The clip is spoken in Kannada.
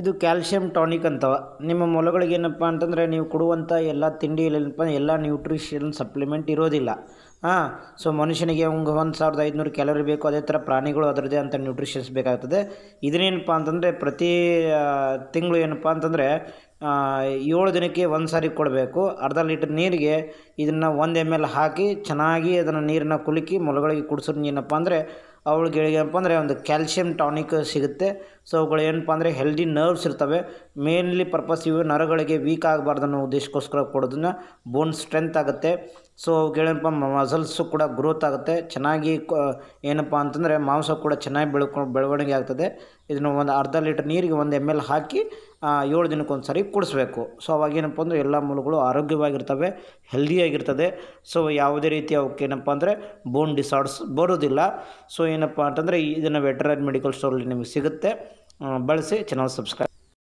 ಇದು ಕ್ಯಾಲ್ಶಿಯಂ ಟಾನಿಕ್ ಅಂತವ ನಿಮ್ಮ ಮೊಲಗಳಿಗೆ ಏನಪ್ಪ ಅಂತಂದರೆ ನೀವು ಕೊಡುವಂಥ ಎಲ್ಲ ತಿಂಡಿಯಲ್ಲಿ ಎಲ್ಲ ನ್ಯೂಟ್ರಿಷನ್ ಸಪ್ಲಿಮೆಂಟ್ ಇರೋದಿಲ್ಲ ಹಾಂ ಸೊ ಮನುಷ್ಯನಿಗೆ ಒಂದು ಒಂದು ಸಾವಿರದ ಐದುನೂರು ಕ್ಯಾಲೋರಿ ಬೇಕು ಅದೇ ಥರ ಪ್ರಾಣಿಗಳು ಅದರದೇ ಅಂತ ನ್ಯೂಟ್ರಿಷನ್ಸ್ ಬೇಕಾಗ್ತದೆ ಇದನ್ನೇನಪ್ಪ ಅಂತಂದರೆ ಪ್ರತಿ ತಿಂಗಳು ಏನಪ್ಪ ಅಂತಂದರೆ ಏಳು ದಿನಕ್ಕೆ ಒಂದು ಸಾರಿ ಕೊಡಬೇಕು ಅರ್ಧ ಲೀಟರ್ ನೀರಿಗೆ ಇದನ್ನು ಒಂದು ಎಮ್ ಎಲ್ ಹಾಕಿ ಚೆನ್ನಾಗಿ ಅದನ್ನು ನೀರನ್ನು ಕುಲುಕಿ ಮೊಲಗಳಿಗೆ ಕುಡಿಸೋದು ಏನಪ್ಪ ಅಂದರೆ ಅವ್ಳಿಗೆ ಏನಪ್ಪ ಅಂದರೆ ಒಂದು ಕ್ಯಾಲ್ಶಿಯಂ ಟಾನಿಕ್ ಸಿಗುತ್ತೆ ಸೊ ಅವುಗಳು ಏನಪ್ಪ ಅಂದರೆ ಹೆಲ್ದಿ ನರ್ವ್ಸ್ ಇರ್ತವೆ ಮೇನ್ಲಿ ಪರ್ಪಸ್ ಇವು ನರಗಳಿಗೆ ವೀಕ್ ಆಗಬಾರ್ದು ಅನ್ನೋ ಉದ್ದೇಶಕ್ಕೋಸ್ಕರ ಕೊಡೋದನ್ನ ಬೋನ್ ಸ್ಟ್ರೆಂತ್ ಆಗುತ್ತೆ ಸೊ ಮ ಮಸಲ್ಸು ಕೂಡ ಗ್ರೋತ್ ಆಗುತ್ತೆ ಚೆನ್ನಾಗಿ ಏನಪ್ಪ ಅಂತಂದರೆ ಮಾಂಸ ಕೂಡ ಚೆನ್ನಾಗಿ ಬೆಳ್ಕೊ ಬೆಳವಣಿಗೆ ಆಗ್ತದೆ ಇದನ್ನು ಒಂದು ಅರ್ಧ ಲೀಟ್ರ್ ನೀರಿಗೆ ಒಂದು ಎಮ್ ಎಲ್ ಹಾಕಿ ಏಳು ದಿನಕ್ಕೊಂದು ಸಾರಿ ಕುಡಿಸ್ಬೇಕು ಸೊ ಅವಾಗೇನಪ್ಪ ಅಂದರೆ ಎಲ್ಲ ಮೂಲಗಳು ಆರೋಗ್ಯವಾಗಿರ್ತವೆ ಹೆಲ್ದಿಯಾಗಿರ್ತದೆ ಸೊ ಯಾವುದೇ ರೀತಿ ಅವಕ್ಕೇನಪ್ಪ ಅಂದರೆ ಬೋನ್ ಡಿಸಾರ್ಡ್ಸ್ ಬರೋದಿಲ್ಲ ಸೊ ಏನಪ್ಪ ಅಂತಂದರೆ ಇದನ್ನು ವೆಟರ್ನರಿ ಮೆಡಿಕಲ್ ಸ್ಟೋರಲ್ಲಿ ನಿಮಗೆ ಸಿಗುತ್ತೆ ಬಳಸಿ ಚೆನ್ನಾಗಿ ಸಬ್ಸ್ಕ್ರೈಬ್